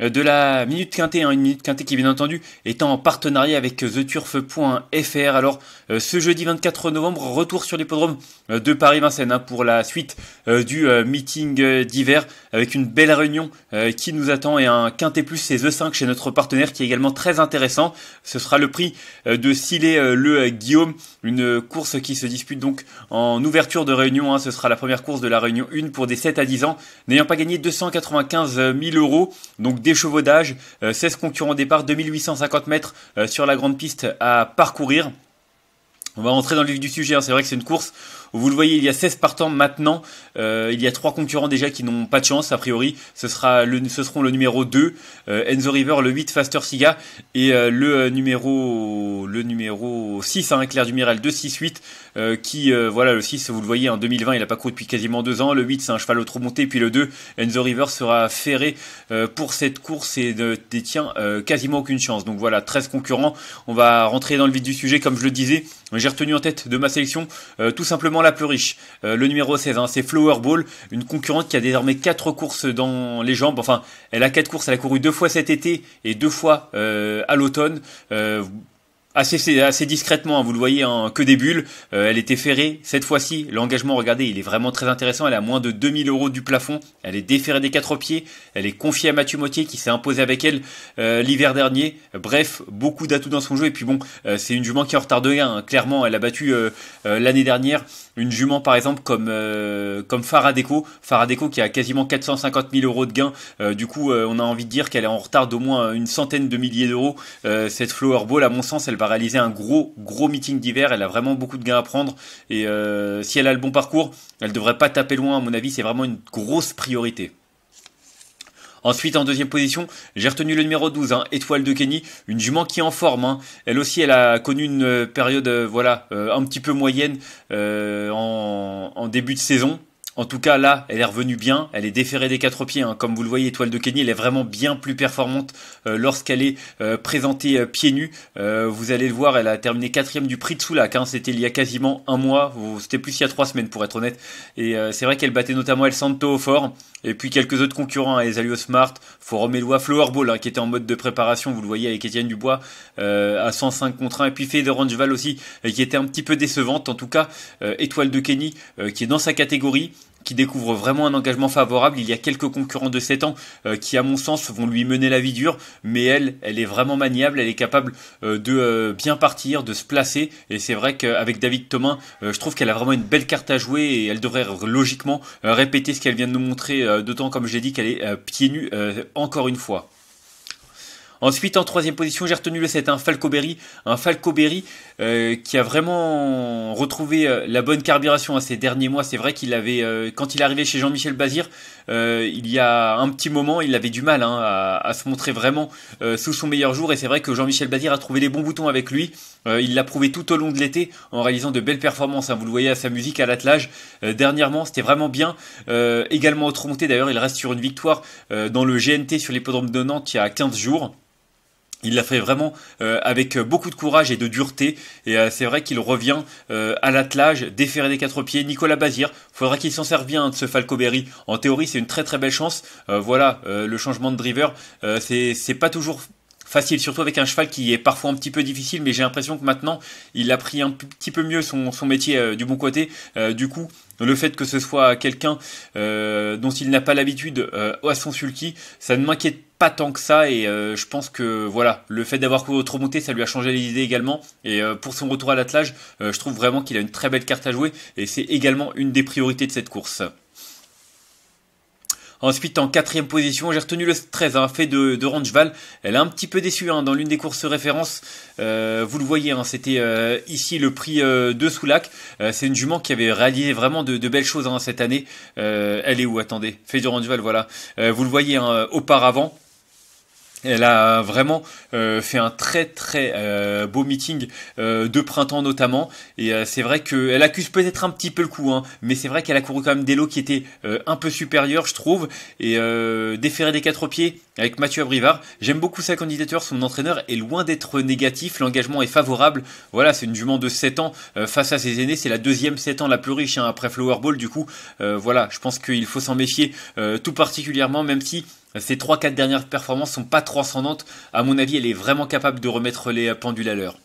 euh, de la Minute Quintée, hein, une Minute Quintée qui bien entendu est en partenariat avec theturf.fr. Alors euh, ce jeudi 24 novembre, retour sur l'hippodrome euh, de Paris-Vincennes hein, pour la suite du meeting d'hiver avec une belle réunion qui nous attend et un quinté Plus et The 5 chez notre partenaire qui est également très intéressant. Ce sera le prix de Silé le Guillaume, une course qui se dispute donc en ouverture de réunion. Hein. ce sera la première course de la réunion 1 pour des 7 à 10 ans, n'ayant pas gagné 295 000 euros. Donc d'échevaudage, 16 euh, concurrents au départ, 2850 mètres euh, sur la grande piste à parcourir. On va rentrer dans le vif du sujet, hein. c'est vrai que c'est une course vous le voyez, il y a 16 partants maintenant. Euh, il y a trois concurrents déjà qui n'ont pas de chance, a priori. Ce, sera le, ce seront le numéro 2, euh, Enzo River, le 8, Faster Siga, et euh, le, numéro, le numéro 6, hein, Claire Dumiral, 2-6-8, qui, voilà, le 6, vous le voyez, en 2020, il n'a pas couru depuis quasiment 2 ans. Le 8, c'est un cheval au trop monté, puis le 2, Enzo River sera ferré pour cette course et ne détient quasiment aucune chance. Donc voilà, 13 concurrents. On va rentrer dans le vif du sujet, comme je le disais. J'ai retenu en tête de ma sélection tout simplement la plus riche, euh, le numéro 16, hein, c'est Flowerball, une concurrente qui a désormais quatre courses dans les jambes. Enfin, elle a quatre courses, elle a couru deux fois cet été et deux fois euh, à l'automne. Euh, assez, discrètement, hein, vous le voyez, hein, que des bulles. elle était ferrée cette fois-ci. L'engagement, regardez, il est vraiment très intéressant. Elle a moins de 2000 euros du plafond. Elle est déferrée des quatre pieds. Elle est confiée à Mathieu Mottier qui s'est imposé avec elle l'hiver dernier. Bref, beaucoup d'atouts dans son jeu. Et puis bon, c'est une jument qui est en retard de gain. Clairement, elle a battu l'année dernière une jument par exemple comme euh, comme Faradeco, Faradeco qui a quasiment 450 000 euros de gains. Euh, du coup, euh, on a envie de dire qu'elle est en retard d'au moins une centaine de milliers d'euros. cette Flower Ball, à mon sens, elle va réaliser un gros gros meeting d'hiver. Elle a vraiment beaucoup de gains à prendre et si elle a le bon parcours, elle devrait pas taper loin. À mon avis, c'est vraiment une grosse priorité. Ensuite, en deuxième position, j'ai retenu le numéro 12, hein, Étoile de Kenny, une jument qui est en forme. Hein. Elle aussi, elle a connu une euh, période, euh, voilà, euh, un petit peu moyenne en début de saison. En tout cas, là, elle est revenue bien. Elle est déférée des quatre pieds. Hein. Comme vous le voyez, Étoile de Kenny, elle est vraiment bien plus performante euh, lorsqu'elle est euh, présentée euh, pieds nus. vous allez le voir, elle a terminé quatrième du prix de Soulac. Hein. C'était il y a quasiment un mois. C'était plus il y a trois semaines, pour être honnête. Et c'est vrai qu'elle battait notamment El Santo au fort. Et puis quelques autres concurrents, hein, les Allios Smart, Forum Eloi, Flowerball, hein, qui était en mode de préparation, vous le voyez avec Étienne Dubois, à 105 contre 1. Et puis Fede Rangeval aussi, qui était un petit peu décevante. En tout cas, Étoile de Kenny, qui est dans sa catégorie, qui découvre vraiment un engagement favorable. Il y a quelques concurrents de 7 ans euh, qui, à mon sens, vont lui mener la vie dure, mais elle, elle est vraiment maniable, elle est capable euh, de euh, bien partir, de se placer, et c'est vrai qu'avec David Thomas, je trouve qu'elle a vraiment une belle carte à jouer, et elle devrait logiquement répéter ce qu'elle vient de nous montrer, d'autant, comme j'ai dit, qu'elle est pieds nus encore une fois. Ensuite, en troisième position, j'ai retenu le 7, hein, un Falco Berry, un euh, Falco Berry qui a vraiment retrouvé euh, la bonne carburation à hein, ces derniers mois. C'est vrai qu'il avait, euh, quand il est arrivé chez Jean-Michel Bazir, il y a un petit moment, il avait du mal hein, à, se montrer vraiment sous son meilleur jour. Et c'est vrai que Jean-Michel Bazir a trouvé les bons boutons avec lui. il l'a prouvé tout au long de l'été en réalisant de belles performances. Vous le voyez à sa musique, à l'attelage. dernièrement, c'était vraiment bien. également au d'ailleurs, il reste sur une victoire dans le GNT sur l'hippodrome de Nantes il y a 15 jours. Il l'a fait vraiment euh, avec euh, beaucoup de courage et de dureté. Et euh, c'est vrai qu'il revient à l'attelage, déféré des quatre pieds. Nicolas Bazir, faudra qu'il s'en serve bien de ce Berry. En théorie, c'est une très très belle chance. voilà, le changement de driver, c'est pas toujours facile, surtout avec un cheval qui est parfois un petit peu difficile, mais j'ai l'impression que maintenant, il a pris un petit peu mieux son, métier euh, du bon côté. Euh, du coup, le fait que ce soit quelqu'un euh, dont il n'a pas l'habitude à son sulky, ça ne m'inquiète pas tant que ça, et je pense que voilà, le fait d'avoir couru trop monté, ça lui a changé les idées également, et pour son retour à l'attelage, je trouve vraiment qu'il a une très belle carte à jouer, et c'est également une des priorités de cette course. Ensuite, en quatrième position, j'ai retenu le 13, fait de, de Rangeval. Elle a un petit peu déçu hein, dans l'une des courses références. Euh, vous le voyez, hein, c'était euh, ici le prix euh, de Soulac. c'est une jument qui avait réalisé vraiment de, de belles choses hein, cette année. elle est où Attendez, fait de Rangeval, voilà. vous le voyez auparavant. Elle a vraiment euh, fait un très très euh, beau meeting euh, de printemps notamment. Et c'est vrai qu'elle accuse peut-être un petit peu le coup, hein, mais c'est vrai qu'elle a couru quand même des lots qui étaient un peu supérieurs, je trouve. Et déféré des quatre pieds avec Mathieu Abrivard, j'aime beaucoup sa candidature. Son entraîneur est loin d'être négatif, l'engagement est favorable. Voilà, c'est une jument de 7 ans face à ses aînés. C'est la deuxième 7 ans la plus riche hein, après Flower Du coup, voilà, je pense qu'il faut s'en méfier tout particulièrement, même si ces 3-4 dernières performances sont pas transcendantes. À mon avis, elle est vraiment capable de remettre les pendules à l'heure.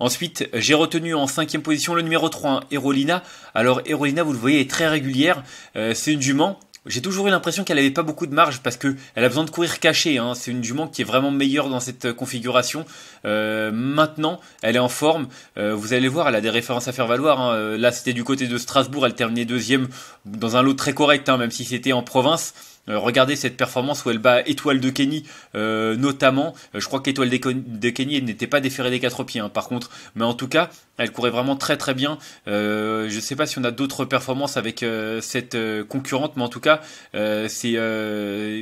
Ensuite, j'ai retenu en cinquième position le numéro 3, Erolina. Alors Erolina, vous le voyez, est très régulière. Euh, c'est une jument. J'ai toujours eu l'impression qu'elle n'avait pas beaucoup de marge parce qu'elle a besoin de courir cachée. Hein. C'est une jument qui est vraiment meilleure dans cette configuration. Euh, maintenant, elle est en forme. Euh, vous allez voir, elle a des références à faire valoir. Hein. Là, c'était du côté de Strasbourg. Elle terminait deuxième dans un lot très correct, hein, même si c'était en province. Euh, regardez cette performance où elle bat Étoile de Kenny, euh, notamment. Euh, je crois qu'Étoile de Kenny n'était pas déférée des quatre pieds, hein, par contre. Mais en tout cas, elle courait vraiment très très bien. je ne sais pas si on a d'autres performances avec cette concurrente, mais en tout cas, c'est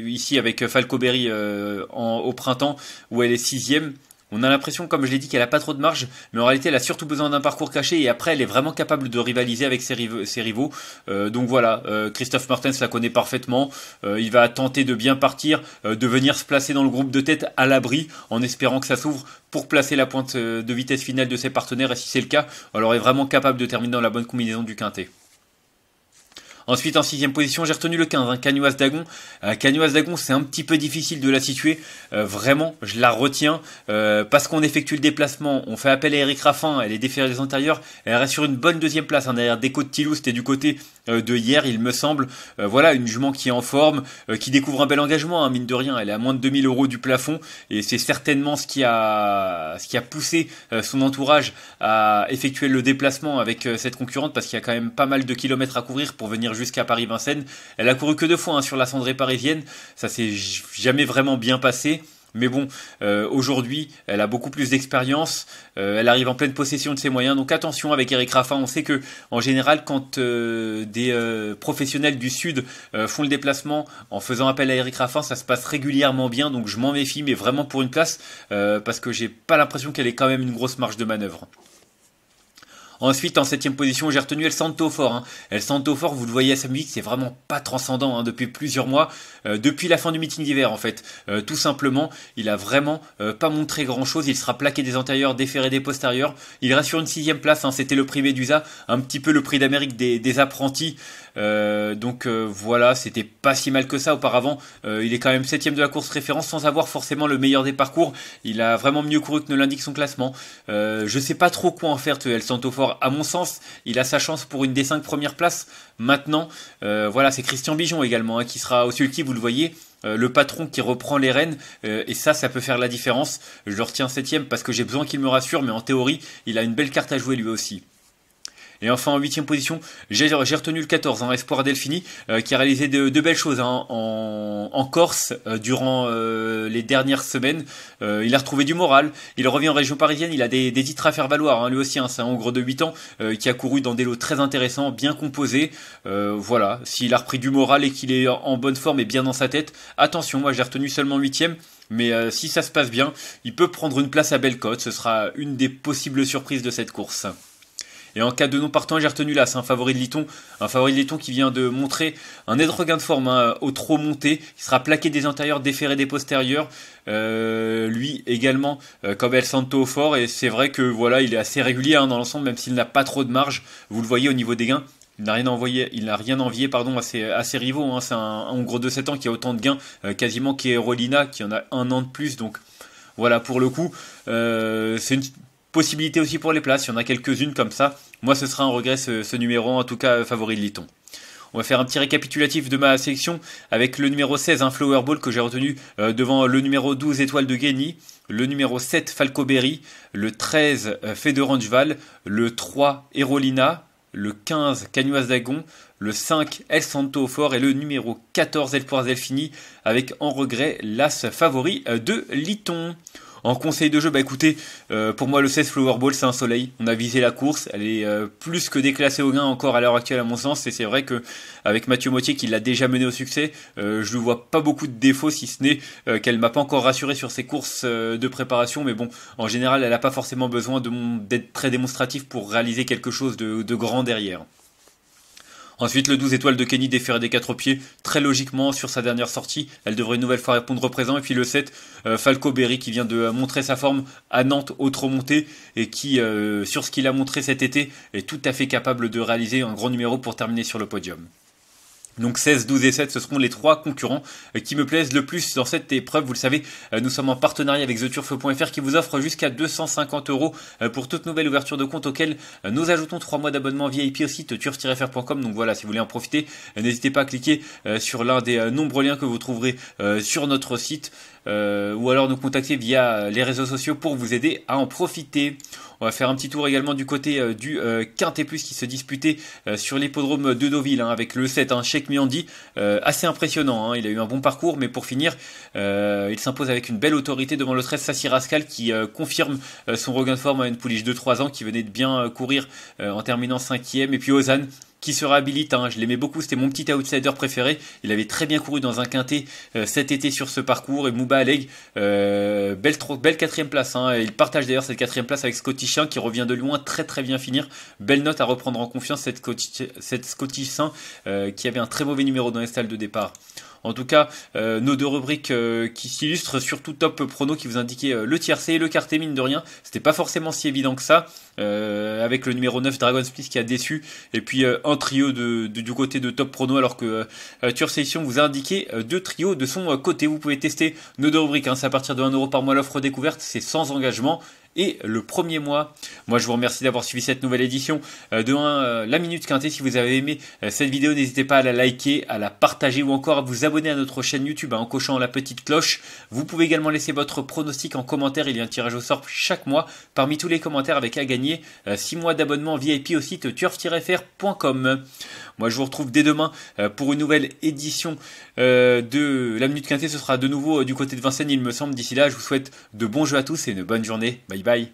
ici avec Falco Berry au printemps où elle est sixième. On a l'impression, comme je l'ai dit, qu'elle a pas trop de marge, mais en réalité, elle a surtout besoin d'un parcours caché et après, elle est vraiment capable de rivaliser avec ses, rivaux. Euh, donc voilà, euh, Christophe Martens la connaît parfaitement. Euh, il va tenter de bien partir, de venir se placer dans le groupe de tête à l'abri, en espérant que ça s'ouvre pour placer la pointe de vitesse finale de ses partenaires. Et si c'est le cas, alors est vraiment capable de terminer dans la bonne combinaison du quintet. Ensuite, en sixième position, j'ai retenu le 15, hein, Dagon. Euh, Dagon, c'est un petit peu difficile de la situer. Euh, vraiment, je la retiens euh, parce qu'on effectue le déplacement, on fait appel à Eric Raffin, elle est déférée des antérieurs, elle reste sur une bonne deuxième place hein, derrière Déco de Tilou, c'était du côté euh, de hier, il me semble. voilà, une jument qui est en forme, qui découvre un bel engagement, hein, mine de rien. Elle est à moins de 2000 euros du plafond et c'est certainement ce qui a, ce qui a poussé son entourage à effectuer le déplacement avec cette concurrente parce qu'il y a quand même pas mal de kilomètres à couvrir pour venir jusqu'à Paris-Vincennes. Elle a couru que deux fois hein, sur la cendrée parisienne, ça s'est jamais vraiment bien passé. Mais bon, euh, aujourd'hui, elle a beaucoup plus d'expérience, euh, elle arrive en pleine possession de ses moyens. Donc attention avec Eric Raffin, on sait que en général, quand euh, des professionnels du Sud font le déplacement en faisant appel à Eric Raffin, ça se passe régulièrement bien. Donc je m'en méfie, mais vraiment pour une place, parce que j'ai pas l'impression qu'elle ait quand même une grosse marge de manœuvre. Ensuite, en septième position, j'ai retenu El Santo Fort. Hein. El Santo Fort, vous le voyez à sa musique, c'est vraiment pas transcendant hein, depuis plusieurs mois, euh, depuis la fin du meeting d'hiver en fait. Euh, tout simplement, il a vraiment euh, pas montré grand-chose. Il sera plaqué des antérieurs, déféré des postérieurs. Il reste sur une sixième place. Hein. C'était le prix d'USA un petit peu le prix d'Amérique des, apprentis. donc voilà, c'était pas si mal que ça auparavant. il est quand même septième de la course référence sans avoir forcément le meilleur des parcours. Il a vraiment mieux couru que ne l'indique son classement. je sais pas trop quoi en faire El Santo Fort à mon sens, il a sa chance pour une des cinq premières places. Maintenant, euh, voilà, c'est Christian Bijon également hein, qui sera au sulky, vous le voyez. Euh, le patron qui reprend les rênes euh, et ça ça peut faire la différence je le retiens septième parce que j'ai besoin qu'il me rassure mais en théorie il a une belle carte à jouer lui aussi et enfin en huitième position, j'ai retenu le 14, hein, Espoir Delphini, euh, qui a réalisé de, belles choses hein, en, Corse euh, durant euh, les dernières semaines. il a retrouvé du moral, il revient en région parisienne, il a des, titres à faire valoir, hein, lui aussi, hein, c'est un Hongre de 8 ans qui a couru dans des lots très intéressants, bien composés. voilà, s'il a repris du moral et qu'il est en bonne forme et bien dans sa tête, attention, moi j'ai retenu seulement huitième. Mais si ça se passe bien, il peut prendre une place à Bellecote. Ce sera une des possibles surprises de cette course. Et en cas de non partant, j'ai retenu là, c'est un favori de Liton, un favori de Liton qui vient de montrer un net regain de forme hein, au trop monté, qui sera plaqué des antérieurs, déféré des postérieurs. Euh, lui également, euh, comme El Santo fort, et c'est vrai que voilà, il est assez régulier hein, dans l'ensemble, même s'il n'a pas trop de marge. Vous le voyez au niveau des gains. Il n'a rien envoyé, il n'a rien envié pardon à ses, rivaux. Hein. C'est un, gros 2 de 7 ans qui a autant de gains euh, quasiment qu'Erolina, qui en a un an de plus. Donc voilà pour le coup, euh, c'est une Possibilité aussi pour les places, il y en a quelques-unes comme ça. Moi, ce sera un regret ce, numéro, en tout cas euh, favori de Liton. On va faire un petit récapitulatif de ma sélection avec le numéro 16, un Flower Ball que j'ai retenu euh, devant le numéro 12, Étoile de Guény, le numéro 7, Falco Berry, le 13, euh, Federangeval, le 3, Erolina, le 15, Canuas Dagon, le 5, El Santo Fort et le numéro 14, El Poirzel avec en regret l'as favori euh, de Liton. En conseil de jeu, bah écoutez, euh, pour moi le 16 Flower Ball c'est un soleil. On a visé la course, elle est euh, plus que déclassée au gain encore à l'heure actuelle à mon sens. Et c'est vrai que avec Mathieu Mottier qui l'a déjà mené au succès, euh, je ne vois pas beaucoup de défauts si ce n'est qu'elle m'a pas encore rassuré sur ses courses de préparation. Mais bon, en général, elle n'a pas forcément besoin d'être très démonstrative pour réaliser quelque chose de grand derrière. Ensuite, le 12 étoiles de Kenny déféré des quatre pieds, très logiquement sur sa dernière sortie. Elle devrait une nouvelle fois répondre présent. Et puis le 7, euh, Falco Berry qui vient de euh, montrer sa forme à Nantes, autre montée et qui, euh, sur ce qu'il a montré cet été, est tout à fait capable de réaliser un grand numéro pour terminer sur le podium. Donc 16, 12 et 7, ce seront les trois concurrents euh, qui me plaisent le plus dans cette épreuve. Vous le savez, euh, nous sommes en partenariat avec TheTurf.fr qui vous offre jusqu'à 250 euros euh, pour toute nouvelle ouverture de compte auquel nous ajoutons 3 mois d'abonnement VIP au site turf-fr.com. Donc voilà, si vous voulez en profiter, n'hésitez pas à cliquer sur l'un des nombreux liens que vous trouverez sur notre site. Euh, ou alors nous contacter via euh, les réseaux sociaux pour vous aider à en profiter. On va faire un petit tour également du côté euh, du Quintet Plus qui se disputait sur l'hippodrome de Deauville hein, avec le 7, un hein, Miandi. assez impressionnant, hein, il a eu un bon parcours, mais pour finir, il s'impose avec une belle autorité devant le 13 Sassy Rascal qui confirme son regain de forme à une pouliche de 3 ans qui venait de bien courir en terminant 5 et puis Ozan qui se réhabilite. Hein. Je l'aimais beaucoup, c'était mon petit outsider préféré. Il avait très bien couru dans un quintet euh, cet été sur ce parcours. Et Mouba Aleg, euh, belle, belle quatrième place. Hein. Et il partage d'ailleurs cette quatrième place avec Scotty qui revient de loin très très bien finir. Belle note à reprendre en confiance cette, cette Scotty euh, qui avait un très mauvais numéro dans les salles de départ. En tout cas, euh, nos deux rubriques euh, qui s'illustrent, surtout Top Prono qui vous indiquait euh, le tiercé et le quarté mine de rien. C'était pas forcément si évident que ça. avec le numéro 9 Dragon Split qui a déçu. Et puis un trio de, du côté de Top Prono alors que turcession vous a indiqué deux trios de son côté. Vous pouvez tester nos deux rubriques. Hein. C'est à partir de 1€ par mois l'offre découverte. C'est sans engagement et le premier mois. Moi, je vous remercie d'avoir suivi cette nouvelle édition euh, de euh, La Minute Quintée. Si vous avez aimé euh, cette vidéo, n'hésitez pas à la liker, à la partager ou encore à vous abonner à notre chaîne YouTube hein, en cochant la petite cloche. Vous pouvez également laisser votre pronostic en commentaire. Il y a un tirage au sort chaque mois parmi tous les commentaires avec à gagner 6 mois d'abonnement VIP au site turf-fr.com. Moi, je vous retrouve dès demain euh, pour une nouvelle édition euh, de La Minute Quintée. Ce sera de nouveau euh, du côté de Vincennes, il me semble. D'ici là, je vous souhaite de bons jeux à tous et une bonne journée. Bye bye.